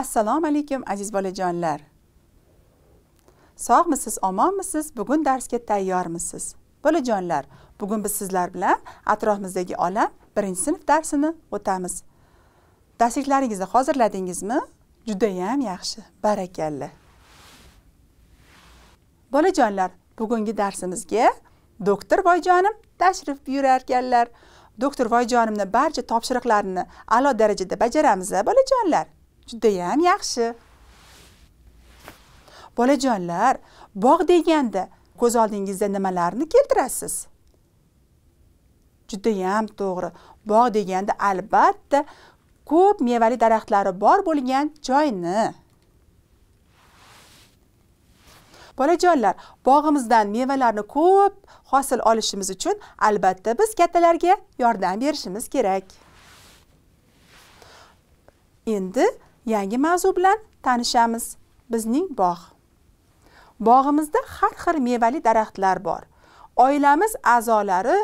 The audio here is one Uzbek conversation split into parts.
assalomu alaykum aziz bolajonlar sog'misiz omonmisiz bugun darsga tayyormisiz bolajonlar bugun biz sizlar bilan atrofimizdagi olam birinchi sinf darsini o'tamiz darsliklaringizni hozirladingizmi judayam yaxshi barakalla bolajonlar bugungi darsimizga doktor voyjonim tashrif buyurarkanlar doktor voyjonimni barcha topshiriqlarini a'lo darajada bajaramiz a bolajonlar judayam yaxshi bolajonlar bog' deganda ko'z oldingizda nimalarni keltirasiz judayam to'g'ri bog' deganda albatta ko'p mevali daraxtlari bor bo'lgan joyni bolajonlar bog'imizdan mevalarni ko'p hosil olishimiz uchun albatta biz kattalarga yordam berishimiz kerak endi yangi mavzu bilan tanishamiz bizning bog' bog'imizda har xil mevali daraxtlar bor oilamiz a'zolari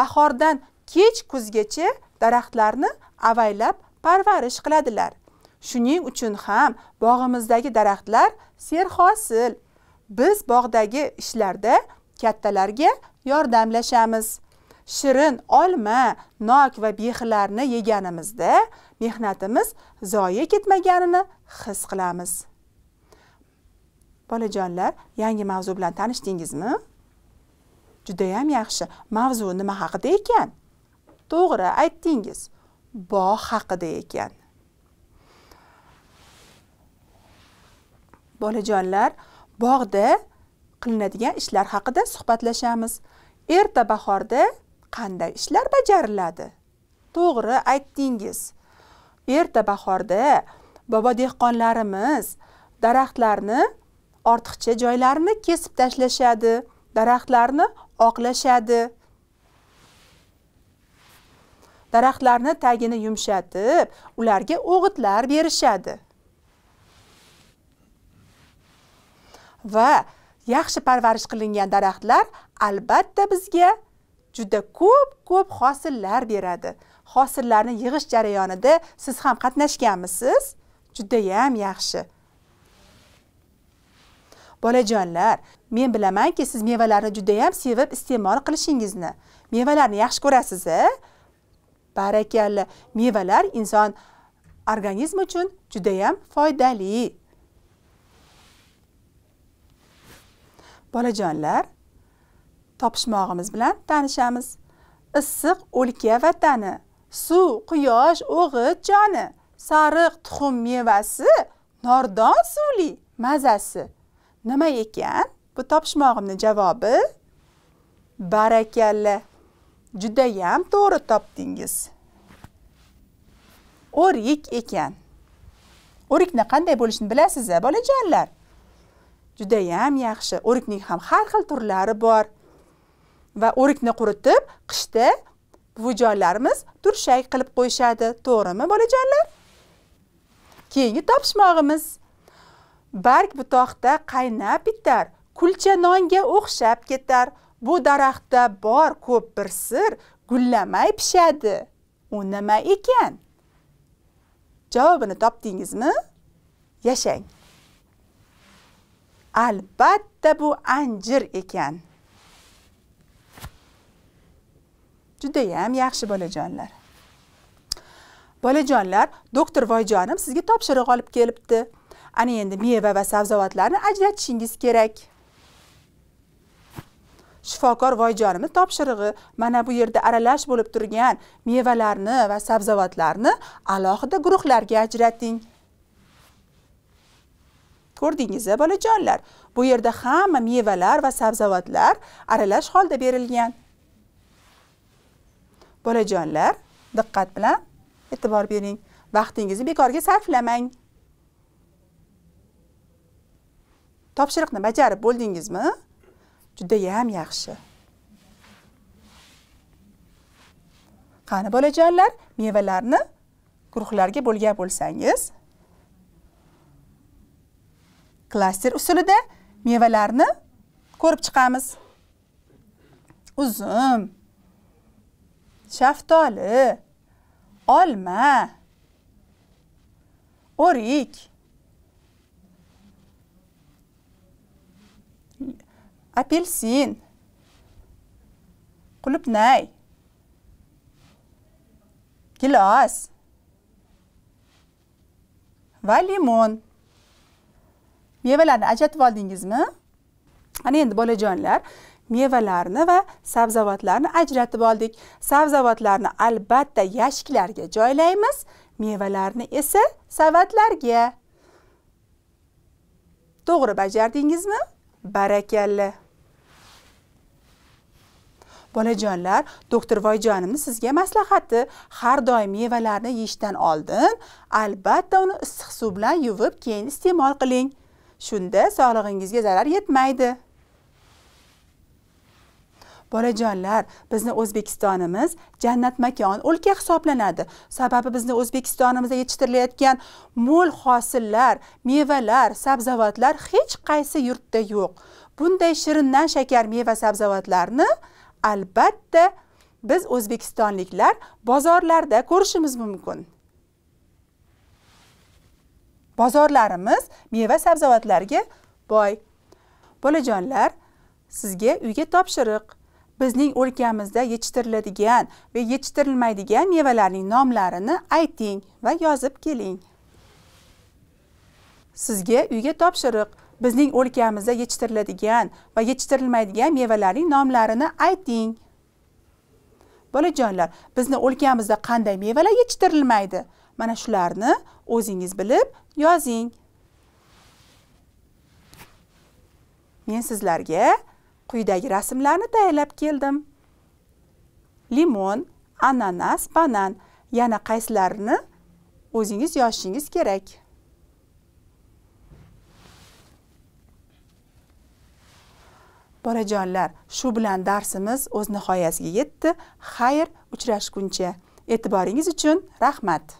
bahordan kech kuzgacha daraxtlarni avaylab parvarish qiladilar shuning uchun ham bog'imizdagi daraxtlar serhosil biz bog'dagi ishlarda kattalarga yordamlashamiz shirin olma nok va bexlarni yeganimizda mehnatimiz zoya ketmaganini his qilamiz bolajonlar yangi mavzu bilan tanishdingizmi Juda ham yaxshi mavzu nima haqida ekan to'g'ri aytdingiz bog' haqida ekan bolajonlar bog'da qilinadigan ishlar haqida suhbatlashamiz erta bahorda qanday ishlar bajariladi to'g'ri aytdingiz erta bahorda bobo dehqonlarimiz daraxtlarni ortiqcha joylarini kesib tashlashadi daraxtlarni oqlashadi daraxtlarni tagini yumshatib ularga o'g'itlar berishadi va yaxshi parvarish qilingan daraxtlar albatta bizga juda ko'p ko'p hosillar beradi hosillarni yig'ish jarayonida siz ham qatnashganmisiz judayam yaxshi bolajonlar men bilamanki siz mevalarni judayam sevib iste'mol qilishingizni mevalarni yaxshi ko'rasiz a barakalla mevalar inson organizmi uchun judayam foydali bolajonlar topishmog'imiz bilan tanishamiz issiq o'lka vatani suv quyosh o'g'it joni sariq tuxum mevasi nordon suvli mazasi nima ekan bu topishmog'imni javobi barakalla judayam to'g'ri topdingiz o'rik ekan o'rikni qanday bo'lishini bilasiz a bolajonlar judayam yaxshi o'rikning ham har xil turlari bor va o'rikni quritib qishda vujonlarimiz turshak qilib qo'yishadi to'g'rimi bolajonlar keyingi topishmog'imiz barg butoqda qaynab bitar kulcha nonga o'xshab ketar bu daraxtda bor ko'p bir sir gullamay pishadi u nima ekan javobini topdingizmi yashang albatta bu anjir ekan judayam yaxshi bolajonlar bolajonlar doktor voyjonim sizga topshiriq olib kelibdi ana endi meva va sabzavotlarni ajratishingiz kerak shifokor voyjonimni topshirig'i mana bu yerda aralash bo'lib turgan mevalarni va sabzavotlarni alohida guruhlarga ajrating ko'rdingiz a bolajonlar bu yerda hamma mevalar va sabzavotlar aralash holda berilgan bolajonlar diqqat bilan e'tibor bering vaqtingizni bekorga sarflamang topshiriqni bajarib bo'ldingizmi judayam yaxshi qani bolajonlar mevalarni guruhlarga bo'lgan bo'lsangiz klaster usulida mevalarni ko'rib chiqamiz uzum shaftoli olma o'rik apelsin qulupnay gilos va limon mevalarni ajratib oldingizmi ana endi bolajonlar mevalarni va sabzavotlarni ajratib oldik sabzavotlarni albatta yashiklarga joylaymiz mevalarni esa savatlarga to'g'ri bajardingizmi barakalla bolajonlar doktor voyjonimni sizga maslahati har doim mevalarni yeyishdan oldin albatta uni issiq suv bilan yuvib keyin iste'mol qiling shunda sog'lig'ingizga zarar yetmaydi bolajonlar bizni o'zbekistonimiz jannat makon o'lka hisoblanadi sababi bizni o'zbekistonimizda yetishtirilayotgan mo'l hosillar mevalar sabzavotlar hech qaysi yurtda yo'q bunday shirindan shakar meva sabzavotlarni albatta biz o'zbekistonliklar bozorlarda ko'rishimiz mumkin bozorlarimiz meva sabzavotlarga boy bolajonlar sizga uyga topshiriq bizning o'lkamizda yetishtiriladigan va yetishtirilmaydigan mevalarning nomlarini ayting va yozib keling sizga uyga topshiriq bizning o'lkamizda yetishtiriladigan va yetishtirilmaydigan mevalarning nomlarini ayting bolajonlar bizni o'lkamizda qanday mevalar yetishtirilmaydi mana shularni o'zingiz bilib yozing men sizlarga quyidagi rasmlarni tayyorlab keldim limon ananas banan yana qaysilarini o'zingiz yozishingiz kerak bolajonlar shu bilan darsimiz o'z nihoyasiga yetdi xayr uchrashguncha e'tiboringiz uchun rahmat